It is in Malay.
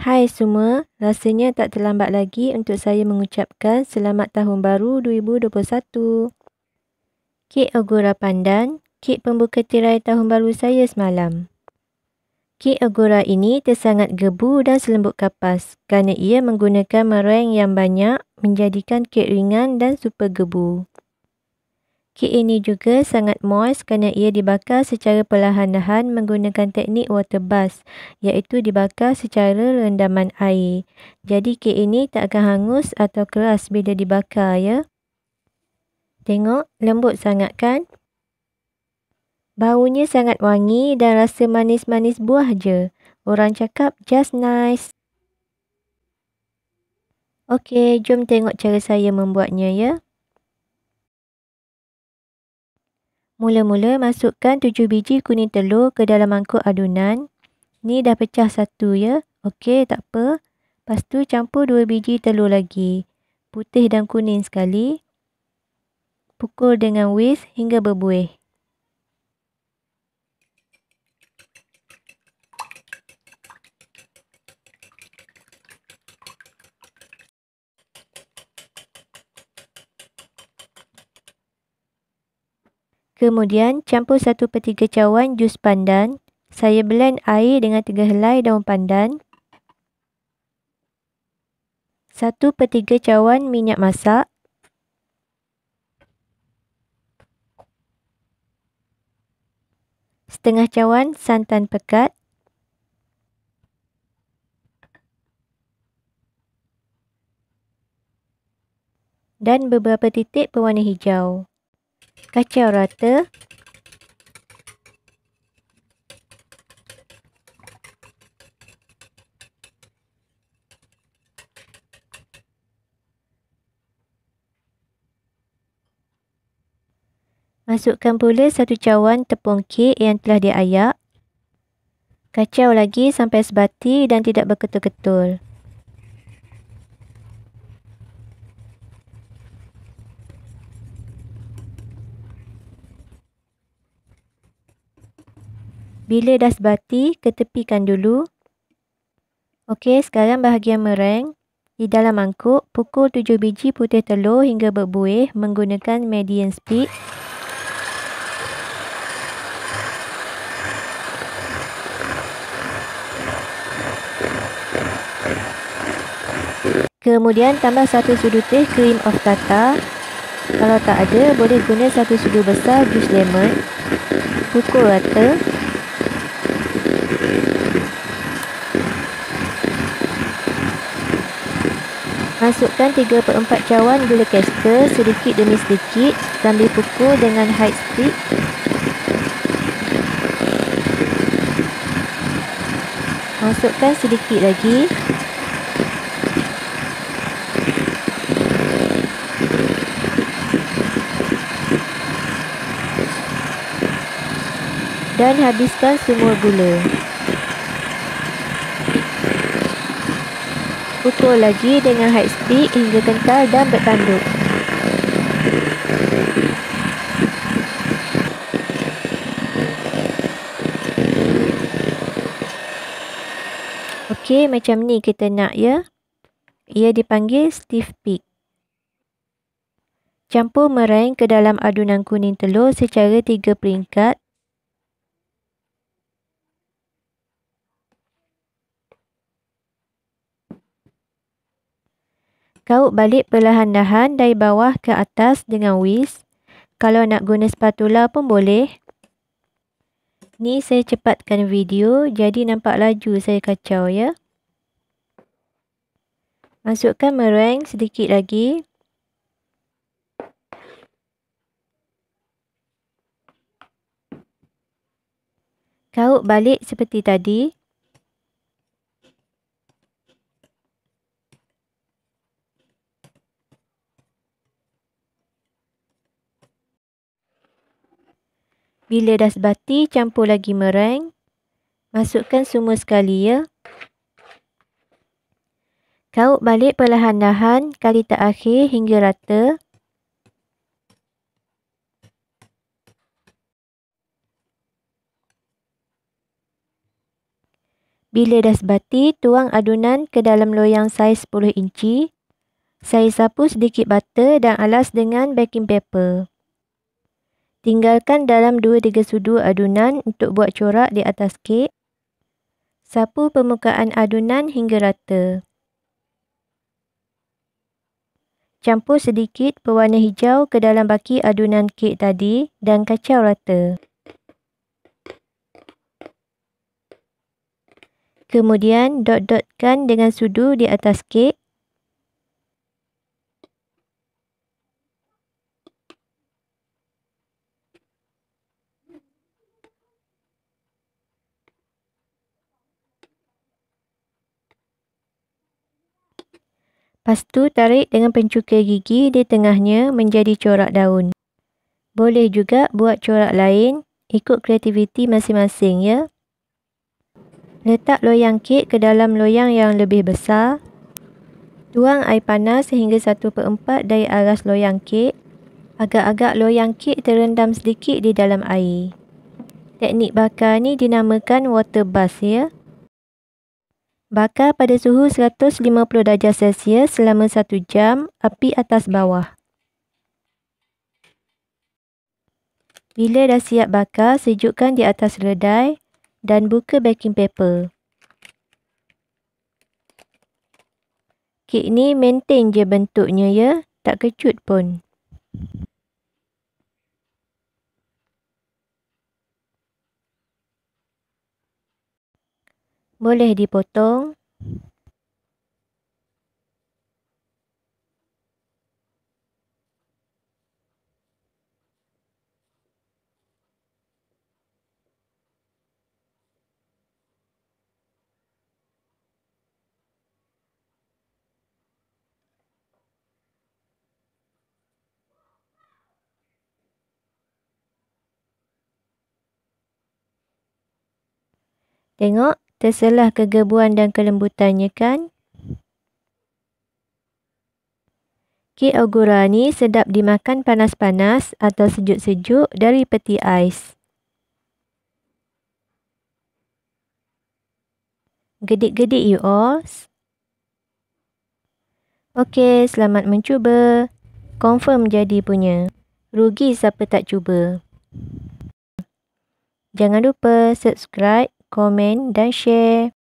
Hai semua, rasanya tak terlambat lagi untuk saya mengucapkan selamat tahun baru 2021. Kek Agora Pandan, kek pembuka tirai tahun baru saya semalam. Kek Agora ini tersangat gebu dan selembut kapas kerana ia menggunakan mereng yang banyak menjadikan kek ringan dan super gebu. Kek ini juga sangat moist kerana ia dibakar secara perlahan-lahan menggunakan teknik water bath iaitu dibakar secara rendaman air. Jadi kek ini tak akan hangus atau keras bila dibakar ya. Tengok, lembut sangat kan? Baunya sangat wangi dan rasa manis-manis buah je. Orang cakap just nice. Okey, jom tengok cara saya membuatnya ya. Mula-mula masukkan 7 biji kuning telur ke dalam mangkuk adunan. Ni dah pecah satu ya. Okey, tak apa. Lepas tu campur 2 biji telur lagi. Putih dan kuning sekali. Pukul dengan whisk hingga berbuih. Kemudian campur satu per tiga cawan jus pandan. Saya blend air dengan tiga helai daun pandan. Satu per tiga cawan minyak masak. Setengah cawan santan pekat. Dan beberapa titik pewarna hijau kacau rata. Masukkan pula satu cawan tepung kek yang telah diayak. Kacau lagi sampai sebati dan tidak berketul-ketul. Bila dah sebati, ketepikan dulu. Okey, sekarang bahagian mereng. Di dalam mangkuk, pukul 7 biji putih telur hingga berbuih menggunakan median speed. Kemudian tambah satu sudu teh cream of tartar. Kalau tak ada, boleh guna satu sudu besar jus lemon. Pukul rata. Masukkan 3/4 cawan gula kastel sedikit demi sedikit sambil pukul dengan high speed. Masukkan sedikit lagi. dan habiskan semua gula. Pukul lagi dengan high speed hingga kental dan bertanduk. Okey, macam ni kita nak ya. Ia dipanggil stiff peak. Campur meraih ke dalam adunan kuning telur secara tiga peringkat Kaut balik perlahan-lahan dari bawah ke atas dengan whisk. Kalau nak guna spatula pun boleh. Ni saya cepatkan video jadi nampak laju saya kacau ya. Masukkan meringue sedikit lagi. Kaut balik seperti tadi. Bila dah sebati, campur lagi mereng. Masukkan semua sekali ya. Kauk balik perlahan-lahan kali terakhir hingga rata. Bila dah sebati, tuang adunan ke dalam loyang saiz 10 inci. Saya sapu sedikit butter dan alas dengan baking paper. Tinggalkan dalam 2-3 sudu adunan untuk buat corak di atas kek. Sapu permukaan adunan hingga rata. Campur sedikit pewarna hijau ke dalam baki adunan kek tadi dan kacau rata. Kemudian dot-dotkan dengan sudu di atas kek. Lepas tu tarik dengan pencukur gigi di tengahnya menjadi corak daun. Boleh juga buat corak lain ikut kreativiti masing-masing ya. Letak loyang kek ke dalam loyang yang lebih besar. Tuang air panas sehingga 1 per 4 dari aras loyang kek. Agak-agak loyang kek terendam sedikit di dalam air. Teknik bakar ni dinamakan water bath ya. Bakar pada suhu 150 darjah Celsius selama 1 jam, api atas bawah. Bila dah siap bakar, sejukkan di atas redai dan buka baking paper. Kek ni maintain je bentuknya ya, tak kecut pun. boleh dipotong Tengok Terselah kegebuan dan kelembutannya kan? Ki Ogura ni sedap dimakan panas-panas atau sejuk-sejuk dari peti ais. Gedik-gedik you all. Okey, selamat mencuba. Confirm jadi punya. Rugi siapa tak cuba. Jangan lupa subscribe, komen dan share.